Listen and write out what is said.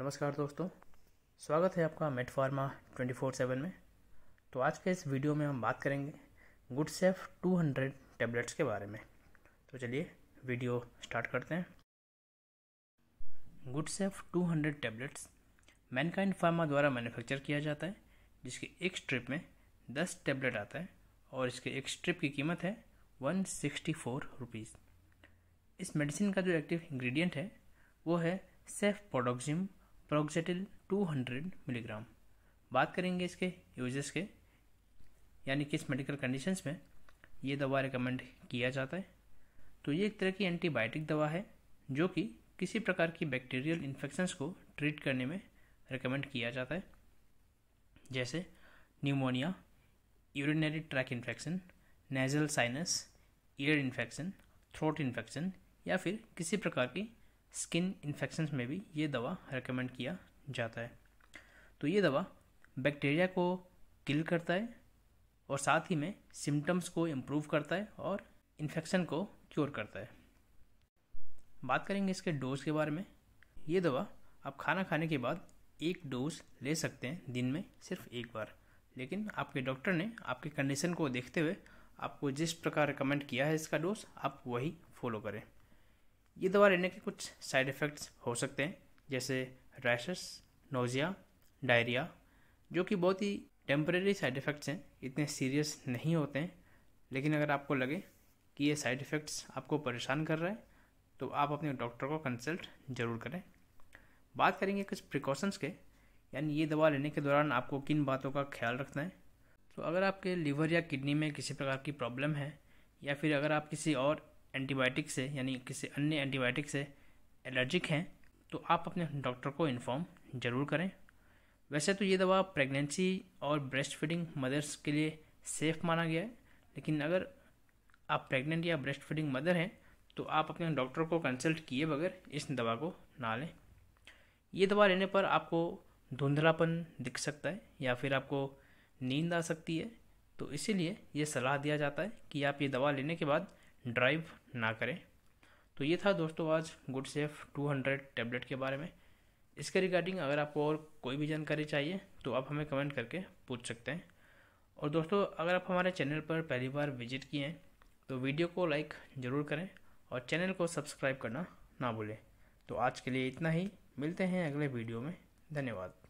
नमस्कार दोस्तों स्वागत है आपका med pharma twenty four seven में तो आज के इस वीडियो में हम बात करेंगे Gudcef two hundred tablets के बारे में तो चलिए वीडियो स्टार्ट करते हैं Gudcef two hundred tablets Mankind pharma द्वारा मैन्युफैक्चर किया जाता है जिसके एक स्ट्रिप में दस टेबलेट आता है और इसके एक स्ट्रिप की कीमत है वन सिक्सटी फोर रुपीज़ इस मेडिसिन का जो एक्टिव इंग्रेडिएंट है वो है सेफ पोडोक्जिम प्रोक्सेटिल 200 मिलीग्राम बात करेंगे इसके यूजेस के यानी किस मेडिकल कंडीशंस में ये दवा रिकमेंड किया जाता है तो ये एक तरह की एंटीबायोटिक दवा है जो कि किसी प्रकार की बैक्टीरियल इन्फेक्शंस को ट्रीट करने में रिकमेंड किया जाता है जैसे pneumonia urinary tract infection nasal sinus ear infection throat infection या फिर किसी प्रकार की स्किन इन्फेक्शन में भी ये दवा रिकमेंड किया जाता है तो ये दवा बैक्टीरिया को किल करता है और साथ ही में सिम्टम्स को इम्प्रूव करता है और इन्फेक्शन को क्योर करता है बात करेंगे इसके डोज के बारे में ये दवा आप खाना खाने के बाद एक डोज ले सकते हैं दिन में सिर्फ एक बार लेकिन आपके डॉक्टर ने आपके कंडीशन को देखते हुए आपको जिस प्रकार रिकमेंड किया है इसका डोज आप वही फॉलो करें ये दवा लेने के कुछ साइड इफ़ेक्ट्स हो सकते हैं जैसे रैशेस नोज़िया डायरिया जो कि बहुत ही टेम्परेरी साइड इफ़ेक्ट्स हैं इतने सीरियस नहीं होते हैं लेकिन अगर आपको लगे कि ये साइड इफ़ेक्ट्स आपको परेशान कर रहे हैं तो आप अपने डॉक्टर को कंसल्ट ज़रूर करें बात करेंगे कुछ प्रिकॉशंस के यानी ये दवा लेने के दौरान आपको किन बातों का ख्याल रखना है तो अगर आपके लीवर या किडनी में किसी प्रकार की प्रॉब्लम है या फिर अगर आप किसी और एंटीबायोटिक से यानी किसी अन्य एंटीबायोटिक से एलर्जिक हैं तो आप अपने डॉक्टर को इन्फॉर्म ज़रूर करें वैसे तो ये दवा प्रेगनेंसी और ब्रेस्ट फीडिंग मदर्स के लिए सेफ़ माना गया है लेकिन अगर आप प्रेग्नेंट या ब्रेस्ट फीडिंग मदर हैं तो आप अपने डॉक्टर को कंसल्ट किए बगैर इस दवा को ना लें ये दवा लेने पर आपको धुंधलापन दिख सकता है या फिर आपको नींद आ सकती है तो इसीलिए ये सलाह दिया जाता है कि आप ये दवा लेने के बाद ड्राइव ना करें तो ये था दोस्तों आज गुड सेफ 200 टैबलेट के बारे में इसके रिगार्डिंग अगर आपको और कोई भी जानकारी चाहिए तो आप हमें कमेंट करके पूछ सकते हैं और दोस्तों अगर आप हमारे चैनल पर पहली बार विजिट किए हैं तो वीडियो को लाइक ज़रूर करें और चैनल को सब्सक्राइब करना ना भूलें तो आज के लिए इतना ही मिलते हैं अगले वीडियो में धन्यवाद